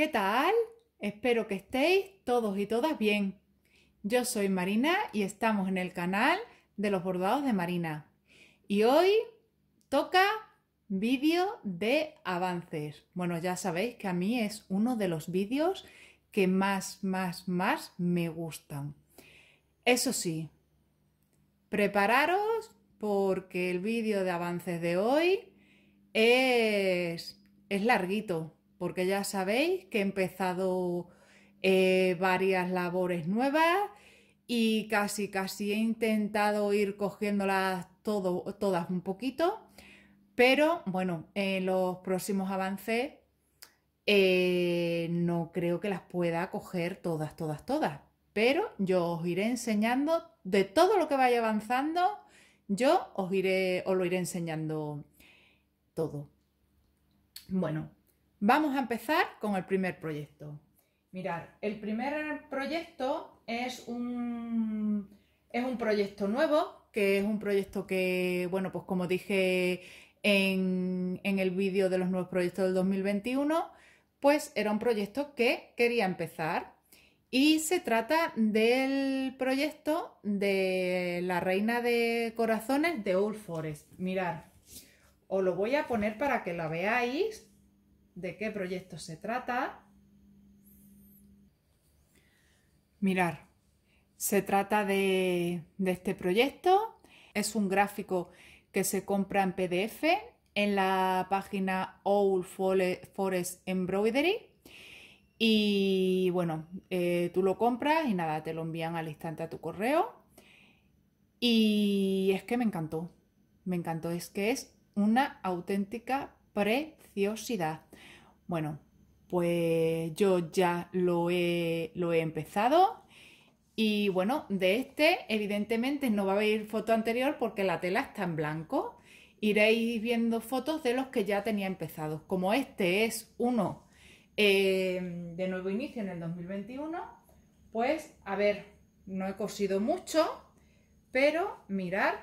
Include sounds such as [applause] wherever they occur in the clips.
¿Qué tal? Espero que estéis todos y todas bien. Yo soy Marina y estamos en el canal de los bordados de Marina. Y hoy toca vídeo de avances. Bueno, ya sabéis que a mí es uno de los vídeos que más, más, más me gustan. Eso sí, prepararos porque el vídeo de avances de hoy es, es larguito porque ya sabéis que he empezado eh, varias labores nuevas y casi casi he intentado ir cogiéndolas todas un poquito, pero bueno, en los próximos avances eh, no creo que las pueda coger todas, todas, todas, pero yo os iré enseñando de todo lo que vaya avanzando, yo os iré, os lo iré enseñando todo. Bueno, Vamos a empezar con el primer proyecto. Mirad, el primer proyecto es un, es un proyecto nuevo, que es un proyecto que, bueno, pues como dije en, en el vídeo de los nuevos proyectos del 2021, pues era un proyecto que quería empezar y se trata del proyecto de la reina de corazones de Old Forest. Mirad, os lo voy a poner para que la veáis de qué proyecto se trata. Mirar, se trata de, este proyecto. Es un gráfico que se compra en PDF en la página Old Forest Embroidery. Y bueno, eh, tú lo compras y nada, te lo envían al instante a tu correo. Y es que me encantó, me encantó, es que es una auténtica preciosidad. Bueno, pues yo ya lo he, empezado. Y bueno, de este evidentemente no va a haber foto anterior porque la tela está en blanco. Iréis viendo fotos de los que ya tenía empezados. Como este es uno eh, de nuevo inicio en el 2021, pues a ver, no he cosido mucho, pero mirar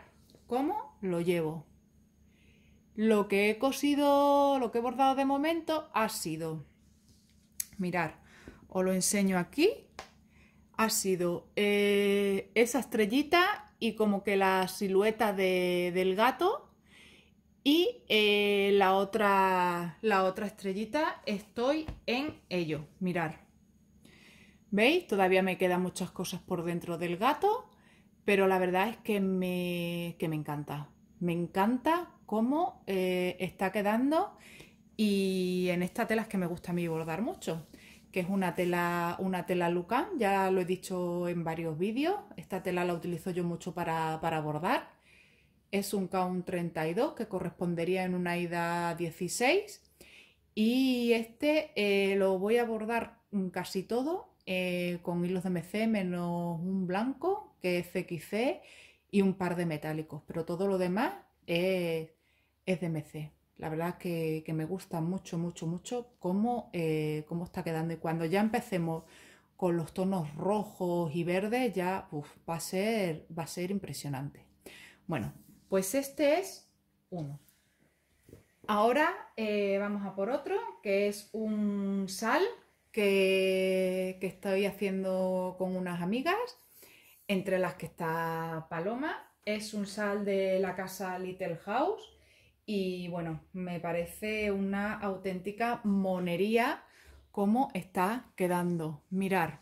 cómo lo llevo. Lo que he cosido, lo que he bordado de momento ha sido, mirar, os lo enseño aquí, ha sido eh, esa estrellita y como que la silueta de, del gato y eh, la, otra, la otra estrellita estoy en ello, mirar. ¿Veis? Todavía me quedan muchas cosas por dentro del gato, pero la verdad es que me, que me encanta. Me encanta cómo eh, está quedando y en esta tela es que me gusta a mí bordar mucho que es una tela, una tela Lucan, ya lo he dicho en varios vídeos, esta tela la utilizo yo mucho para, para bordar, es un count 32 que correspondería en una ida 16 y este eh, lo voy a bordar casi todo eh, con hilos de MC menos un blanco que es CXC y un par de metálicos, pero todo lo demás es es de MC. La verdad que, me gusta mucho, mucho, mucho cómo, eh, cómo está quedando. Y cuando ya empecemos con los tonos rojos y verdes, ya va, a ser, va a ser impresionante. Bueno, pues este es uno. Ahora eh, vamos a por otro, que es un sal que, que estoy haciendo con unas amigas, entre las que está Paloma. Es un sal de la casa Little House y bueno, me parece una auténtica monería cómo está quedando. Mirar.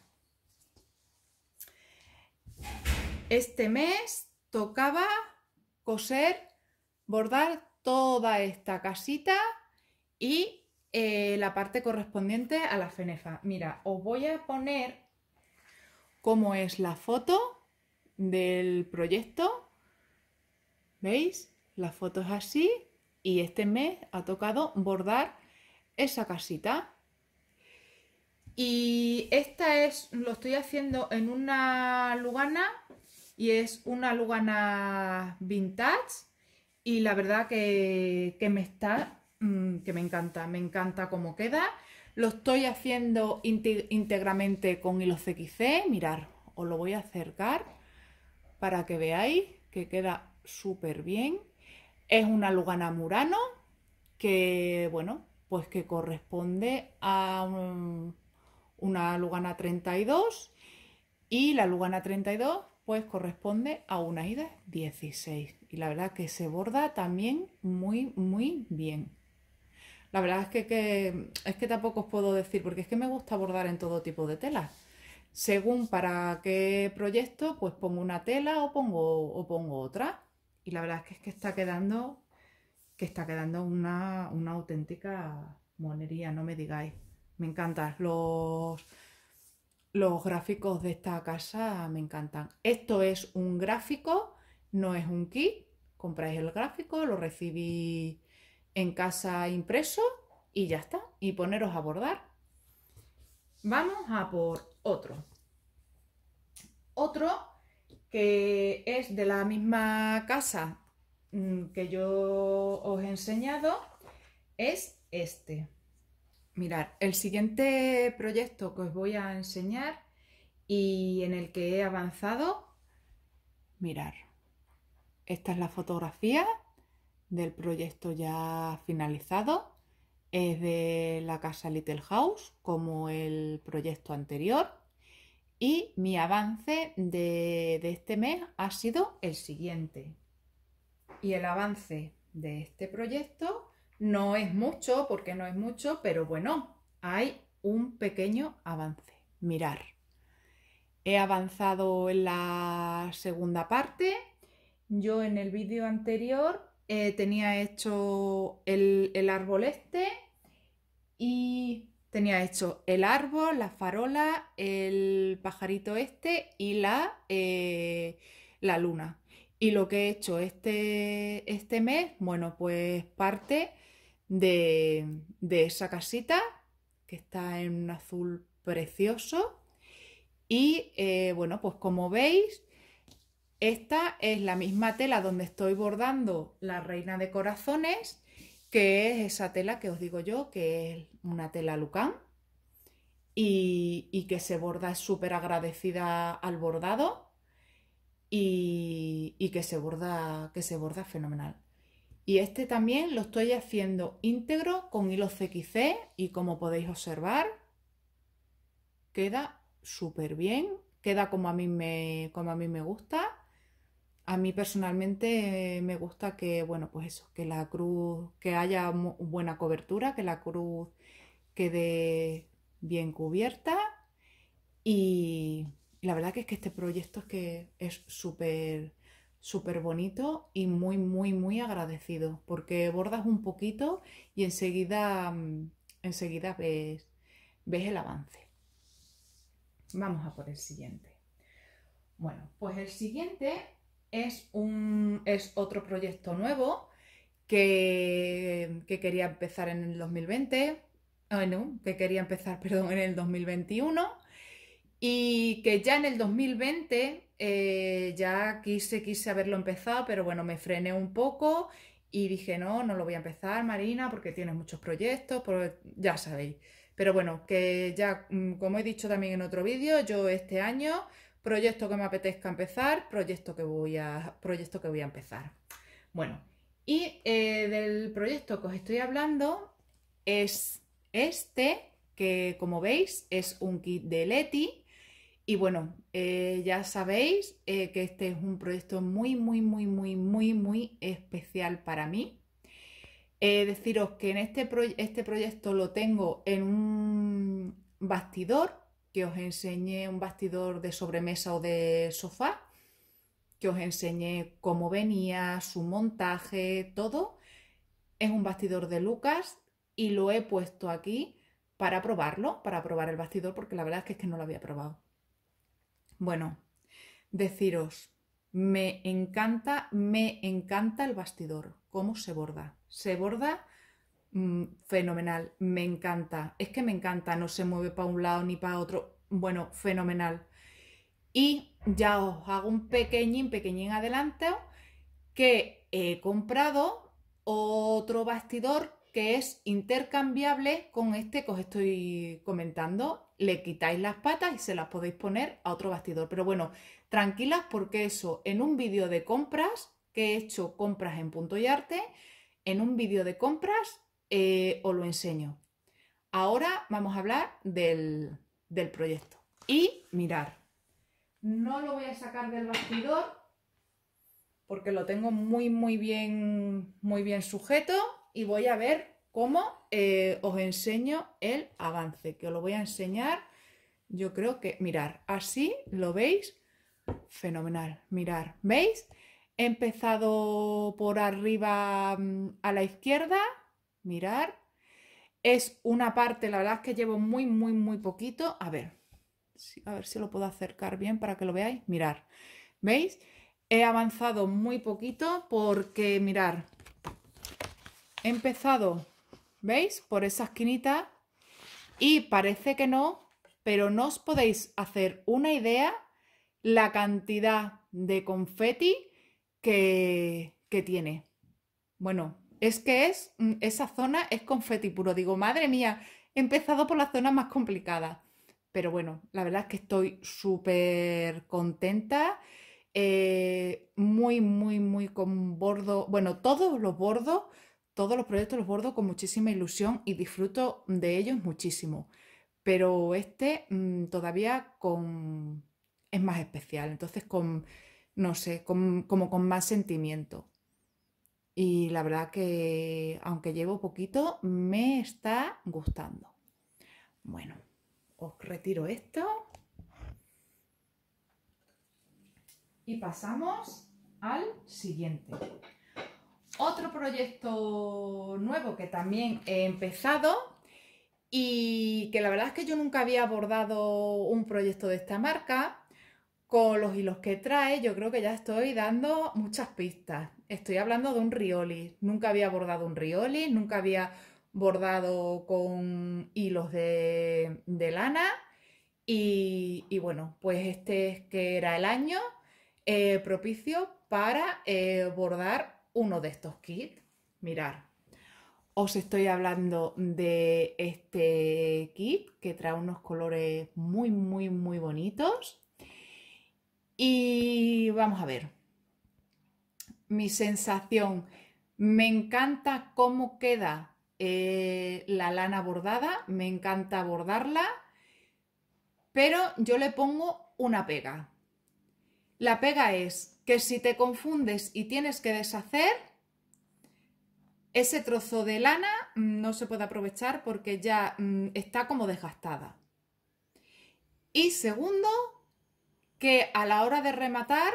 Este mes tocaba coser, bordar toda esta casita y eh, la parte correspondiente a la fenefa. Mira, os voy a poner cómo es la foto del proyecto. ¿Veis? La foto es así, y este mes ha tocado bordar esa casita. Y esta es, lo estoy haciendo en una lugana y es una lugana vintage y la verdad que, me está, mm, que me encanta, me encanta cómo queda. Lo estoy haciendo íntegramente con hilo XC, mirar, os lo voy a acercar para que veáis que queda súper bien. Es una Lugana Murano que, bueno, pues que corresponde a mm, una Lugana 32 y la Lugana 32 pues corresponde a una ida 16 y la verdad que se borda también muy muy bien la verdad es que, es que tampoco os puedo decir porque es que me gusta bordar en todo tipo de telas según para qué proyecto pues pongo una tela o pongo o pongo otra y la verdad es que, está quedando que está quedando una, auténtica monería, no me digáis. Me encantan los, los gráficos de esta casa, me encantan. Esto es un gráfico, no es un kit. Compráis el gráfico, lo recibís en casa impreso y ya está. Y poneros a bordar. Vamos a por otro. Otro que es de la misma casa mm, que yo os he enseñado, es este. Mirad, el siguiente proyecto que os voy a enseñar y en el que he avanzado, mirar. Esta es la fotografía del proyecto ya finalizado. Es de la casa Little House, como el proyecto anterior. Y mi avance de, este mes ha sido el siguiente. Y el avance de este proyecto no es mucho, porque no es mucho, pero bueno, hay un pequeño avance. Mirar. He avanzado en la segunda parte. Yo en el vídeo anterior eh, tenía hecho el, el árbol este y Tenía hecho el árbol, la farola, el pajarito este y la, eh, la luna. Y lo que he hecho este, este mes, bueno, pues parte de, de esa casita que está en un azul precioso. Y eh, bueno, pues como veis, esta es la misma tela donde estoy bordando la reina de corazones que es esa tela que os digo yo, que es una tela Lucan y, que se borda, es súper agradecida al bordado y, que, se borda, que se borda fenomenal. Y este también lo estoy haciendo íntegro con hilos CXC y como podéis observar queda súper bien, queda como a mí como a mí me gusta a mí personalmente me gusta que, bueno, pues eso, que la cruz, que haya buena cobertura, que la cruz quede bien cubierta y la verdad que es que este proyecto es que es súper súper bonito y muy muy muy agradecido porque bordas un poquito y enseguida mm, enseguida ves ves el avance vamos a por el siguiente bueno pues el siguiente es, un, es otro proyecto nuevo que, quería empezar en el 2020, bueno, que quería empezar, [laughs] perdón, en el 2021 y que ya en el 2020 eh, ya quise, quise haberlo empezado, pero bueno, me frené un poco y dije, no, no lo voy a empezar, Marina, porque tienes muchos proyectos, pero ya sabéis. Pero bueno, que ya, mm, como he dicho también en otro vídeo, yo este año proyecto que me apetezca empezar, proyecto que voy a, proyecto que voy a empezar. Bueno, y eh, del proyecto que os estoy hablando es este, que como veis es un kit de Leti. Y bueno, eh, ya sabéis eh, que este es un proyecto muy, muy, muy, muy, muy, muy especial para mí. deciros que en este, este proyecto lo tengo en un bastidor que os enseñé un bastidor de sobremesa o de sofá, que os enseñé cómo venía, su montaje, todo. Es un bastidor de Lucas y lo he puesto aquí para probarlo, para probar el bastidor, porque la verdad es que, es que no lo había probado. Bueno, deciros, me encanta, me encanta el bastidor, cómo se borda. Se borda Mm, fenomenal, me encanta, es que me encanta, no se mueve para un lado ni para otro, bueno, fenomenal. Y ya os hago un pequeñín, pequeñín adelanto que he comprado otro bastidor que es intercambiable con este que os estoy comentando. Le quitáis las patas y se las podéis poner a otro bastidor. Pero bueno, tranquilas porque eso en un vídeo de compras, que he hecho compras en punto y arte, en un vídeo de compras eh, os lo enseño. Ahora vamos a hablar del, proyecto. Y mirar, no lo voy a sacar del bastidor porque lo tengo muy, muy bien, muy bien sujeto y voy a ver cómo eh, os enseño el avance, que os lo voy a enseñar, yo creo que, mirar, así lo veis, fenomenal, mirar, ¿veis? He empezado por arriba mm, a la izquierda, mirar. Es una parte, la verdad es que llevo muy, muy, muy poquito. A ver, a ver si lo puedo acercar bien para que lo veáis. Mirar, ¿veis? He avanzado muy poquito porque, mirar, he empezado, ¿veis? Por esa esquinita y parece que no, pero no os podéis hacer una idea la cantidad de confeti que, que tiene. Bueno, es que es, mm, esa zona es confeti puro. Digo, madre mía, he empezado por la zona más complicada. Pero bueno, la verdad es que estoy súper contenta. Eh, muy, muy, muy con bordo. Bueno, todos los bordos, todos los proyectos los bordo con muchísima ilusión y disfruto de ellos muchísimo. Pero este mm, todavía con es más especial. Entonces, con, no sé, como con más sentimiento. Y la verdad que, aunque llevo poquito, me está gustando. Bueno, os retiro esto. Y pasamos al siguiente. Otro proyecto nuevo que también he empezado y que la verdad es que yo nunca había abordado un proyecto de esta marca con los hilos que trae, yo creo que ya estoy dando muchas pistas. Estoy hablando de un rioli. Nunca había bordado un rioli, nunca había bordado con hilos de, lana. Y, bueno, pues este es que era el año eh, propicio para eh, bordar uno de estos kits. Mirar, os estoy hablando de este kit que trae unos colores muy, muy, muy bonitos. Y vamos a ver. Mi sensación. Me encanta cómo queda eh, la lana bordada, me encanta bordarla, pero yo le pongo una pega. La pega es que si te confundes y tienes que deshacer, ese trozo de lana mm, no se puede aprovechar porque ya mm, está como desgastada. Y segundo, que a la hora de rematar,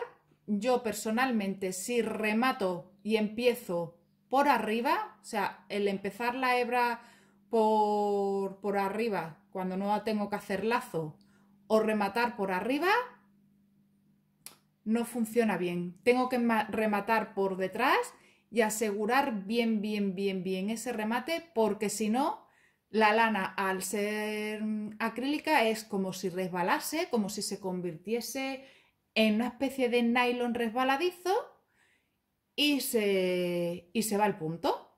yo personalmente, si remato y empiezo por arriba, o sea, el empezar la hebra por, por arriba, cuando no tengo que hacer lazo, o rematar por arriba, no funciona bien. Tengo que rematar por detrás y asegurar bien, bien, bien, bien ese remate, porque si no, la lana, al ser mm, acrílica, es como si resbalase, como si se convirtiese en una especie de nylon resbaladizo y se, y se va al punto.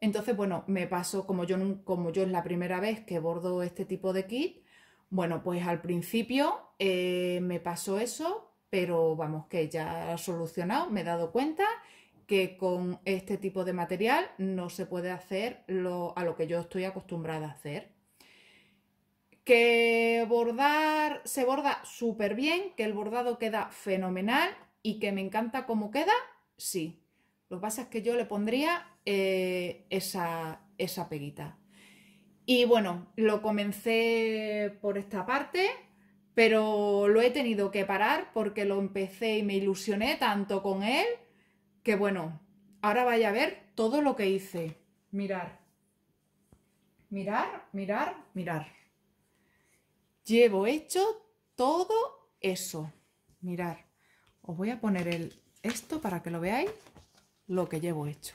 Entonces, bueno, me pasó, como yo, como yo es la primera vez que bordo este tipo de kit, bueno, pues al principio eh, me pasó eso, pero vamos, que ya ha solucionado, me he dado cuenta que con este tipo de material no se puede hacer lo, a lo que yo estoy acostumbrada a hacer. Que bordar se borda súper bien, que el bordado queda fenomenal y que me encanta cómo queda, sí. Lo que pasa es que yo le pondría eh, esa, esa peguita. Y bueno, lo comencé por esta parte, pero lo he tenido que parar porque lo empecé y me ilusioné tanto con él que bueno, ahora vaya a ver todo lo que hice. Mirar. Mirar, mirar, mirar. Llevo hecho todo eso. Mirar. Os voy a poner el, esto para que lo veáis lo que llevo hecho.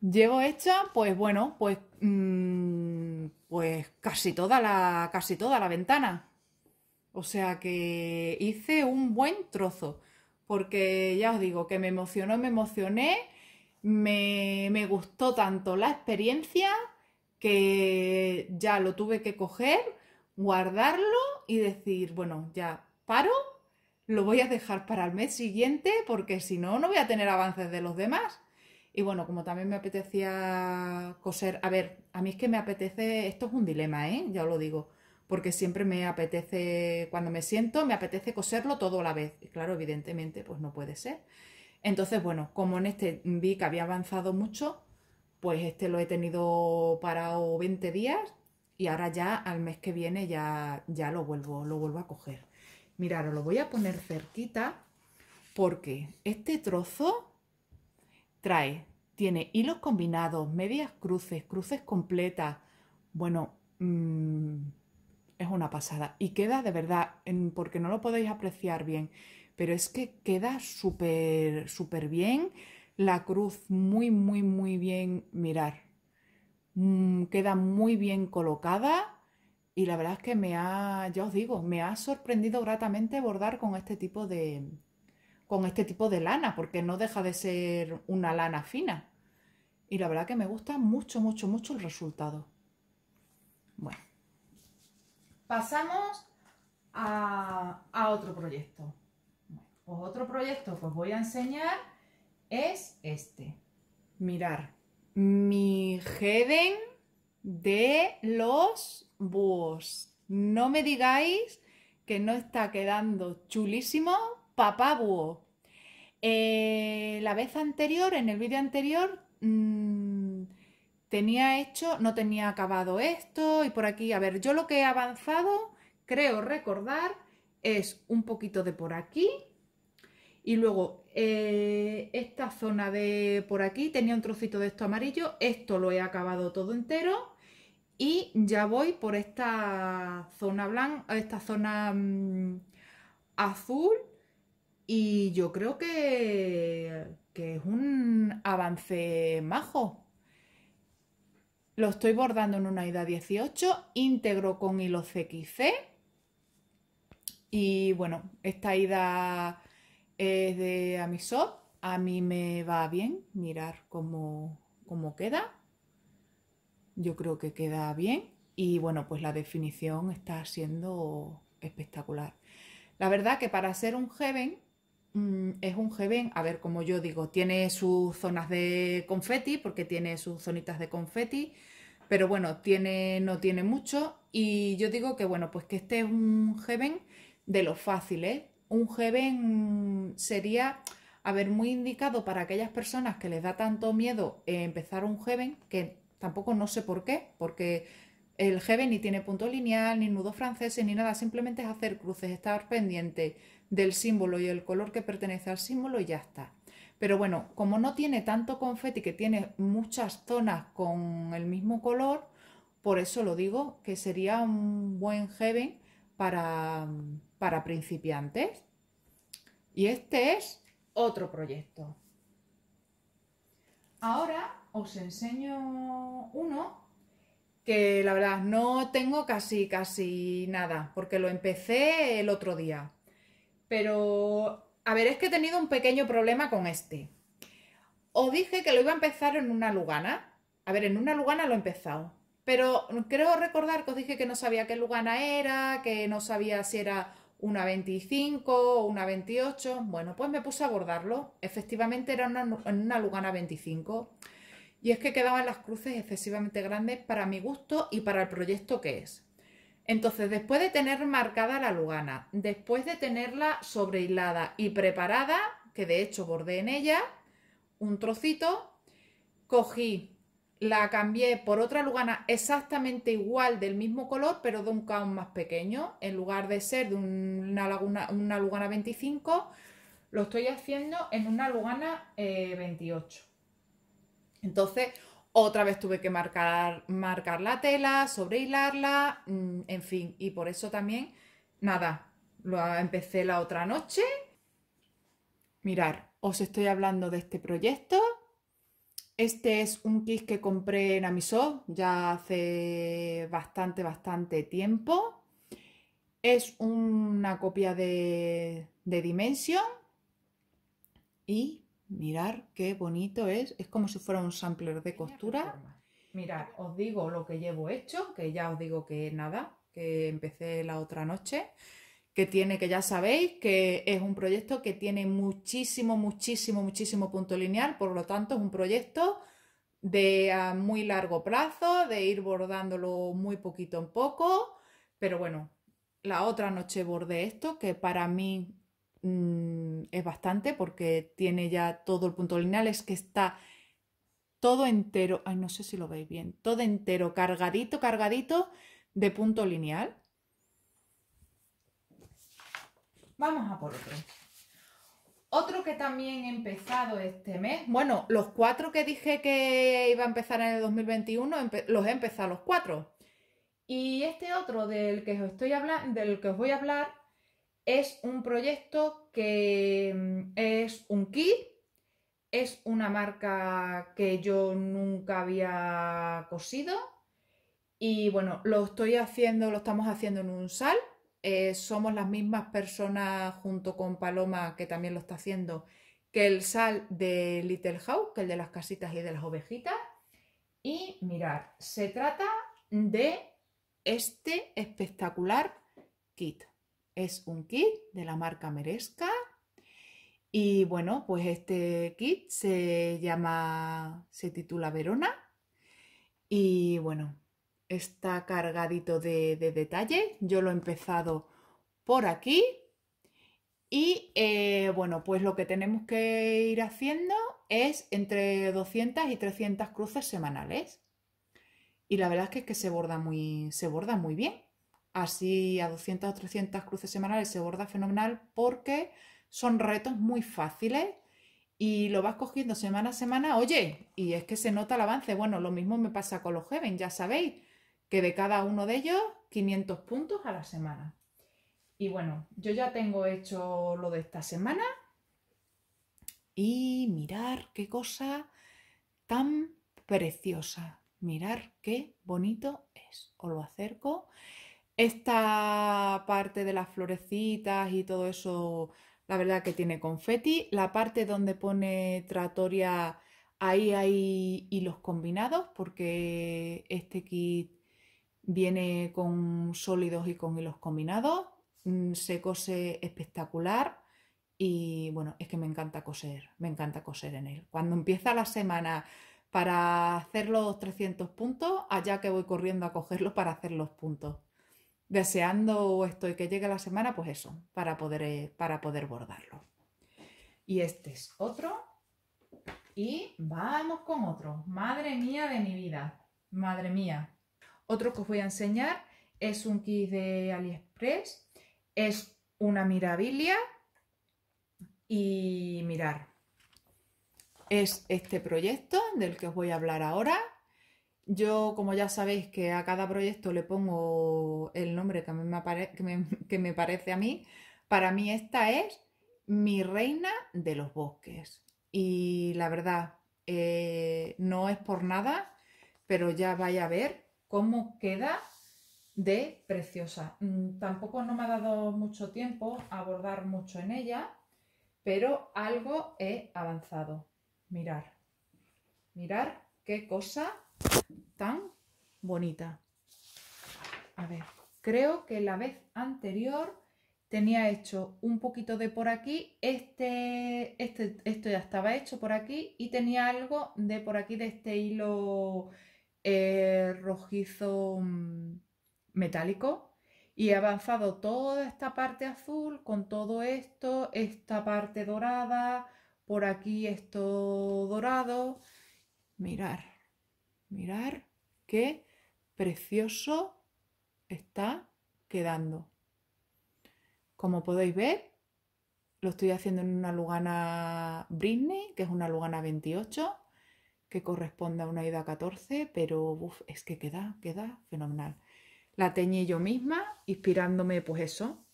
Llevo hecha, pues bueno, pues, mm, pues casi toda la casi toda la ventana. O sea que hice un buen trozo porque ya os digo que me emocionó, me emocioné, me, gustó tanto la experiencia que ya lo tuve que coger, guardarlo y decir, bueno, ya paro, lo voy a dejar para el mes siguiente porque si no, no voy a tener avances de los demás. Y bueno, como también me apetecía coser, a ver, a mí es que me apetece, esto es un dilema, ¿eh? ya os lo digo, porque siempre me apetece, cuando me siento, me apetece coserlo todo a la vez. Y claro, evidentemente, pues no puede ser. Entonces, bueno, como en este vi que había avanzado mucho, pues este lo he tenido parado 20 días y ahora ya al mes que viene ya, ya lo, vuelvo, lo vuelvo a coger. Miraros, lo voy a poner cerquita porque este trozo trae, tiene hilos combinados, medias cruces, cruces completas, bueno, mmm, es una pasada. Y queda de verdad, porque no lo podéis apreciar bien, pero es que queda súper, súper bien. La cruz muy, muy, muy bien mirar. Mm, queda muy bien colocada. Y la verdad es que me ha, ya os digo, me ha sorprendido gratamente bordar con este tipo de, con este tipo de lana, porque no deja de ser una lana fina. Y la verdad que me gusta mucho, mucho, mucho el resultado. Bueno. Pasamos a, otro proyecto. otro proyecto que os voy a enseñar es este. Mirar. Mi Heaven de los búhos. No me digáis que no está quedando chulísimo papá búho. Eh, la vez anterior, en el vídeo anterior, mm, tenía hecho, no tenía acabado esto y por aquí, a ver, yo lo que he avanzado, creo recordar, es un poquito de por aquí y luego eh, esta zona de por aquí tenía un trocito de esto amarillo, esto lo he acabado todo entero y ya voy por esta zona blanca, esta zona mm, azul y yo creo que, que es un avance majo lo estoy bordando en una ida 18, íntegro con hilo CXC y bueno, esta ida es de Amisop, a mí me va bien, mirar cómo, queda, yo creo que queda bien y bueno, pues la definición está siendo espectacular. La verdad que para ser un heaven, mm, es un heaven, a ver, como yo digo, tiene sus zonas de confeti, porque tiene sus zonitas de confeti, pero bueno, tiene, no tiene mucho. Y yo digo que bueno, pues que este es un Heaven de los fáciles. ¿eh? Un Heaven sería, haber muy indicado para aquellas personas que les da tanto miedo empezar un Heaven, que tampoco no sé por qué, porque el Heaven ni tiene punto lineal, ni nudo francés, ni nada, simplemente es hacer cruces, estar pendiente del símbolo y el color que pertenece al símbolo y ya está. Pero bueno, como no tiene tanto confeti, que tiene muchas zonas con el mismo color, por eso lo digo que sería un buen heaven para, principiantes. Y este es otro proyecto. Ahora os enseño uno que la verdad no tengo casi, casi nada, porque lo empecé el otro día. Pero a ver, es que he tenido un pequeño problema con este. Os dije que lo iba a empezar en una Lugana. A ver, en una Lugana lo he empezado. Pero creo recordar que os dije que no sabía qué Lugana era, que no sabía si era una 25 o una 28. Bueno, pues me puse a abordarlo. Efectivamente era en una, una Lugana 25. Y es que quedaban las cruces excesivamente grandes para mi gusto y para el proyecto que es. Entonces, después de tener marcada la lugana, después de tenerla sobrehilada y preparada, que de hecho bordé en ella un trocito, cogí, la cambié por otra lugana exactamente igual del mismo color, pero de un caos más pequeño. En lugar de ser de una, una lugana 25, lo estoy haciendo en una lugana 28. Eh, Entonces, otra vez tuve que marcar, marcar la tela, sobrehilarla, mm, en fin, y por eso también, nada, lo empecé la otra noche. Mirar, os estoy hablando de este proyecto. Este es un kit que compré en Amiso ya hace bastante, bastante tiempo. Es una copia de, de Dimension. Y Mirar qué bonito es. Es como si fuera un sampler de costura. Mirad, os digo lo que llevo hecho, que ya os digo que nada, que empecé la otra noche, que tiene, que ya sabéis, que es un proyecto que tiene muchísimo, muchísimo, muchísimo punto lineal, por lo tanto es un proyecto de ah, muy largo plazo, de ir bordándolo muy poquito en poco, pero bueno, la otra noche bordé esto, que para mí Mm, es bastante porque tiene ya todo el punto lineal, es que está todo entero, ay no sé si lo veis bien, todo entero, cargadito, cargadito de punto lineal. Vamos a por otro. Otro que también he empezado este mes, bueno, los cuatro que dije que iba a empezar en el 2021, los he empezado los cuatro. Y este otro del que estoy hablando, del que os voy a hablar es un proyecto que mm, es un kit, es una marca que yo nunca había cosido y bueno, lo estoy haciendo, lo estamos haciendo en un sal. Eh, somos las mismas personas junto con Paloma que también lo está haciendo que el sal de Little House, que el de las casitas y de las ovejitas. Y mirar, se trata de este espectacular kit. Es un kit de la marca Merezca. Y bueno, pues este kit se llama, se titula Verona. Y bueno, está cargadito de, detalles. detalle. Yo lo he empezado por aquí. Y eh, bueno, pues lo que tenemos que ir haciendo es entre 200 y 300 cruces semanales. Y la verdad es que, es que se, borda muy, se borda muy bien así a 200 o 300 cruces semanales se borda fenomenal porque son retos muy fáciles y lo vas cogiendo semana a semana, oye, y es que se nota el avance. Bueno, lo mismo me pasa con los Heaven, ya sabéis que de cada uno de ellos 500 puntos a la semana. Y bueno, yo ya tengo hecho lo de esta semana y mirar qué cosa tan preciosa. Mirar qué bonito es. Os lo acerco. Esta parte de las florecitas y todo eso, la verdad que tiene confeti. La parte donde pone tratoria, ahí hay hilos combinados porque este kit viene con sólidos y con hilos combinados. Mm, se cose espectacular y bueno, es que me encanta coser, me encanta coser en él. Cuando empieza la semana para hacer los 300 puntos, allá que voy corriendo a cogerlo para hacer los puntos deseando esto estoy que llegue la semana, pues eso, para poder, eh, para poder bordarlo. Y este es otro. Y vamos con otro. Madre mía de mi vida. Madre mía. Otro que os voy a enseñar es un kit de AliExpress. Es una mirabilia. Y mirar. Es este proyecto del que os voy a hablar ahora. Yo, como ya sabéis, que a cada proyecto le pongo el nombre [laughs] que, me, parece a mí. Para mí esta es mi reina de los bosques. Y la verdad, eh, no es por nada, pero ya vaya a ver cómo queda de preciosa. Mm, tampoco no me ha dado mucho tiempo a abordar mucho en ella, pero algo he avanzado. Mirar, mirar qué cosa tan bonita. A ver, creo que la vez anterior tenía hecho un poquito de por aquí, este, este, esto ya estaba hecho por aquí y tenía algo de por aquí de este hilo eh, rojizo mm, metálico y he avanzado toda esta parte azul con todo esto, esta parte dorada, por aquí esto dorado, mirar Mirar qué precioso está quedando. Como podéis ver, lo estoy haciendo en una Lugana Britney, que es una Lugana 28, que corresponde a una ida 14, pero es que queda, queda fenomenal. La teñí yo misma, inspirándome, pues eso,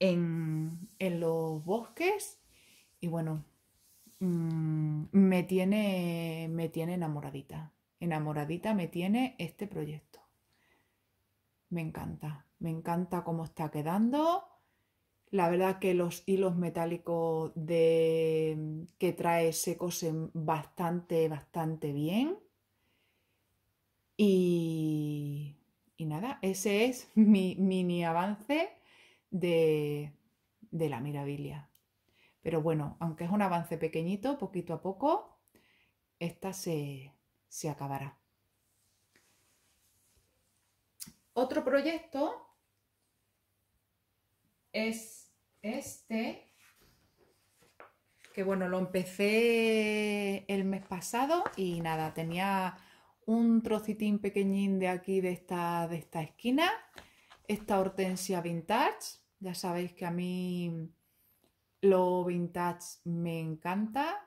en, los bosques. Y bueno, mm, me, tiene, me tiene enamoradita enamoradita me tiene este proyecto. Me encanta, me encanta cómo está quedando. La verdad que los hilos metálicos de... que trae se cosen bastante, bastante bien. Y, y nada, ese es mi mini avance de, de la mirabilia. Pero bueno, aunque es un avance pequeñito, poquito a poco, esta se, se acabará. Otro proyecto es este, que bueno, lo empecé el mes pasado y nada, tenía un trocitín pequeñín de aquí, de esta, de esta esquina, esta hortensia vintage, ya sabéis que a mí lo vintage me encanta,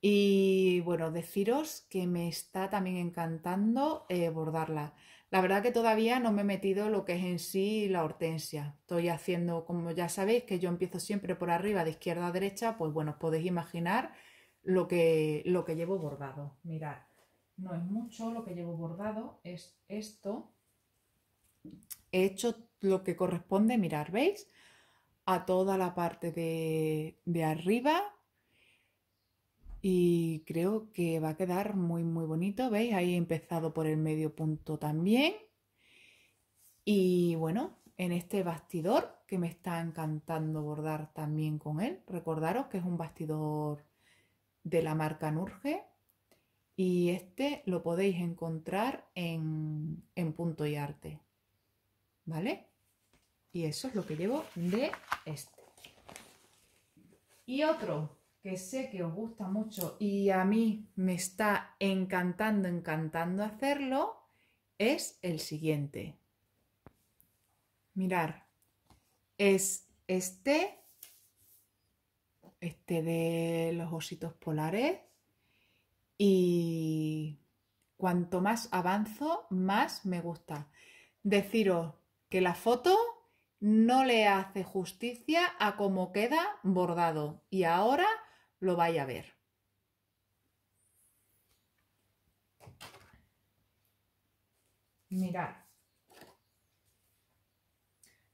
y bueno, deciros que me está también encantando eh, bordarla. La verdad que todavía no me he metido lo que es en sí la hortensia. Estoy haciendo, como ya sabéis, que yo empiezo siempre por arriba, de izquierda a derecha, pues bueno, os podéis imaginar lo que, lo que llevo bordado. Mirad, no es mucho lo que llevo bordado, es esto. He hecho lo que corresponde, mirar, ¿veis? A toda la parte de, de arriba y creo que va a quedar muy muy bonito veis ahí he empezado por el medio punto también y bueno en este bastidor que me está encantando bordar también con él recordaros que es un bastidor de la marca Nurge y este lo podéis encontrar en, en punto y arte vale y eso es lo que llevo de este y otro que sé que os gusta mucho y a mí me está encantando, encantando hacerlo, es el siguiente. Mirar, es este, este de los ositos polares y cuanto más avanzo, más me gusta. Deciros que la foto no le hace justicia a cómo queda bordado y ahora lo vaya a ver. mirar,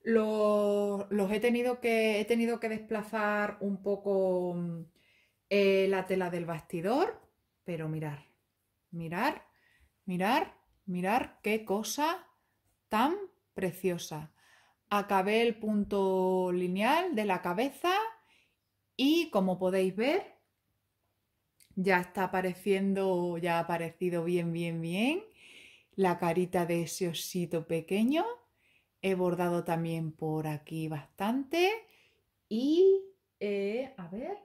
Los, he, tenido que, he tenido que desplazar un poco eh, la tela del bastidor, pero mirar, mirar, mirar, mirar qué cosa tan preciosa. Acabé el punto lineal de la cabeza y como podéis ver, ya está apareciendo, ya ha aparecido bien, bien, bien la carita de ese osito pequeño. He bordado también por aquí bastante y, a ver,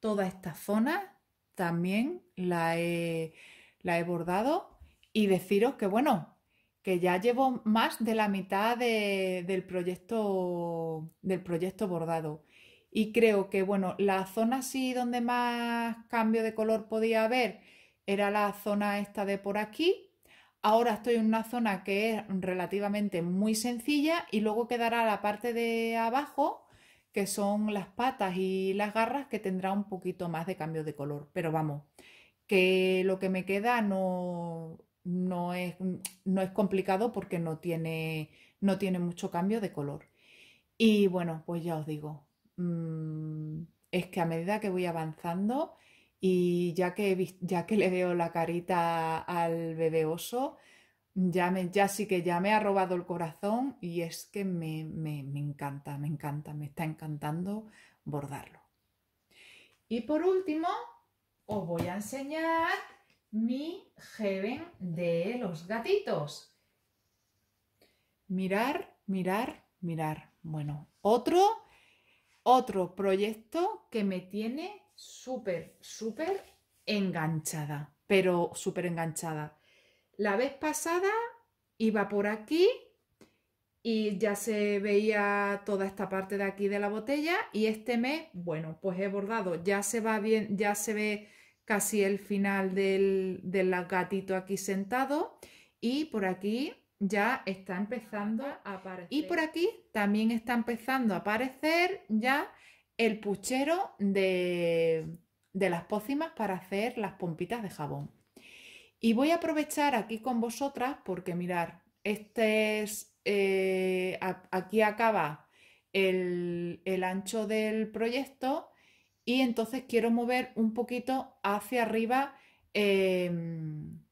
toda esta zona también la he, bordado y deciros que, bueno, que ya llevo más de la mitad del, proyecto, del proyecto bordado. Y creo que, bueno, la zona sí donde más cambio de color podía haber era la zona esta de por aquí. Ahora estoy en una zona que es relativamente muy sencilla y luego quedará la parte de abajo, que son las patas y las garras, que tendrá un poquito más de cambio de color. Pero vamos, que lo que me queda no, no, es, no es complicado porque no tiene, no tiene mucho cambio de color. Y bueno, pues ya os digo, Mm, es que a medida que voy avanzando y ya que, ya que le veo la carita al bebé oso, ya, me, ya sí que ya me ha robado el corazón y es que me, me encanta, me encanta, me está encantando bordarlo. Y por último, os voy a enseñar mi Heaven de los gatitos. Mirar, mirar, mirar. Bueno, otro otro proyecto que me tiene súper, súper enganchada, pero súper enganchada. La vez pasada iba por aquí y ya se veía toda esta parte de aquí de la botella y este mes, bueno, pues he bordado, ya se va bien, ya se ve casi el final del, del gatito aquí sentado y por aquí ya está empezando a aparecer. Y por aquí también está empezando a aparecer ya el puchero de, las pócimas para hacer las pompitas de jabón. Y voy a aprovechar aquí con vosotras porque mirar, este es, eh, aquí acaba el, ancho del proyecto y entonces quiero mover un poquito hacia arriba em,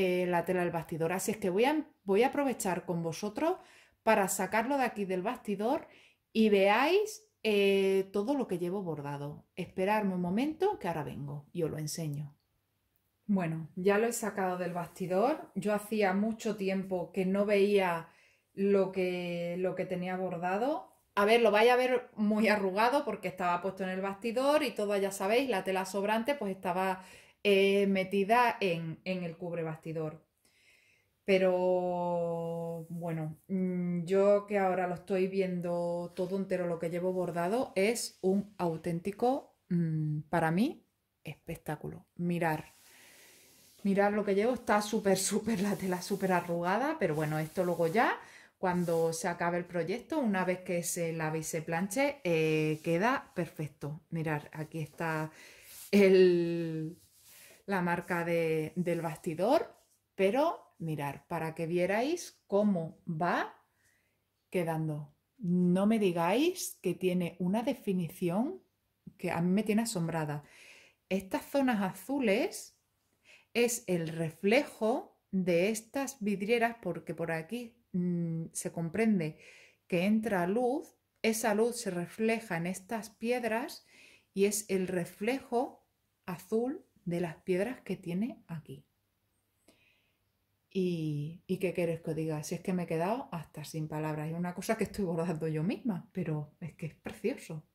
eh, la tela del bastidor. Así es que voy a, voy a aprovechar con vosotros para sacarlo de aquí del bastidor y veáis eh, todo lo que llevo bordado. Esperarme un momento que ahora vengo y os lo enseño. Bueno, ya lo he sacado del bastidor. Yo hacía mucho tiempo que no veía lo que, lo que tenía bordado. A ver, lo vais a ver muy arrugado porque estaba puesto en el bastidor y todo, ya sabéis, la tela sobrante pues estaba eh, metida en, en el cubre bastidor. Pero bueno, mm, yo que ahora lo estoy viendo todo entero, lo que llevo bordado, es un auténtico, mm, para mí, espectáculo. Mirar. Mirar lo que llevo, está súper, súper la tela, súper arrugada, pero bueno, esto luego ya, cuando se acabe el proyecto, una vez que se lave y se planche, eh, queda perfecto. Mirar, aquí está el, la marca del bastidor, pero mirar para que vierais cómo va quedando. No me digáis que tiene una definición que a mí me tiene asombrada. Estas zonas azules es el reflejo de estas vidrieras porque por aquí mm, se comprende que entra luz, esa luz se refleja en estas piedras y es el reflejo azul de las piedras que tiene aquí. ¿Y, ¿Y qué quieres que os diga? Si es que me he quedado hasta sin palabras. Es una cosa que estoy bordando yo misma, pero es que es precioso.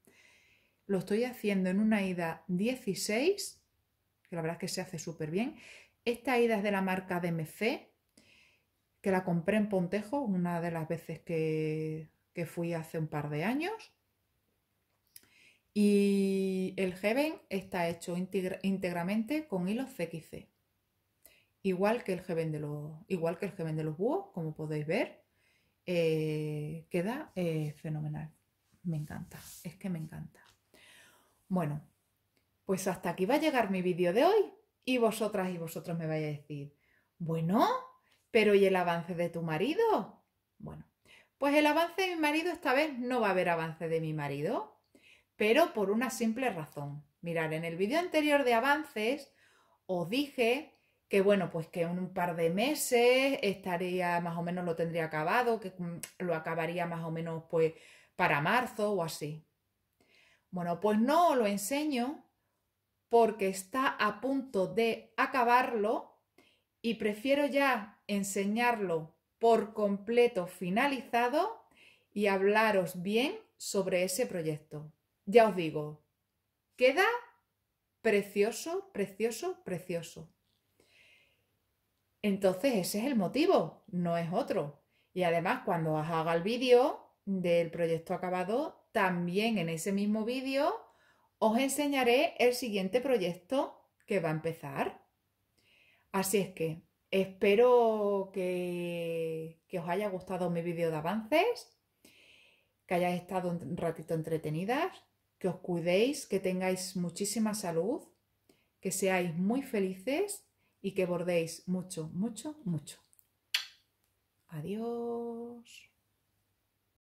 Lo estoy haciendo en una ida 16, que la verdad es que se hace súper bien. Esta ida es de la marca DMC, que la compré en Pontejo una de las veces que, que fui hace un par de años. Y el heaven está hecho íntegramente con hilos CXC. Igual que el heaven de los, igual que el e de los búhos, como podéis ver, eh, queda eh, fenomenal. Me encanta, es que me encanta. Bueno, pues hasta aquí va a llegar mi vídeo de hoy. Y vosotras y vosotros me vais a decir, bueno, pero ¿y el avance de tu marido? Bueno, pues el avance de mi marido esta vez no va a haber avance de mi marido pero por una simple razón. Mirad, en el vídeo anterior de avances os dije que bueno, pues que en un par de meses estaría más o menos lo tendría acabado, que mm, lo acabaría más o menos pues para marzo o así. Bueno, pues no os lo enseño porque está a punto de acabarlo y prefiero ya enseñarlo por completo finalizado y hablaros bien sobre ese proyecto ya os digo, queda precioso, precioso, precioso. Entonces ese es el motivo, no es otro. Y además cuando os haga el vídeo del proyecto acabado, también en ese mismo vídeo os enseñaré el siguiente proyecto que va a empezar. Así es que espero que, os haya gustado mi vídeo de avances, que hayáis estado un ratito entretenidas que os cuidéis, que tengáis muchísima salud, que seáis muy felices y que bordéis mucho, mucho, mucho. Adiós.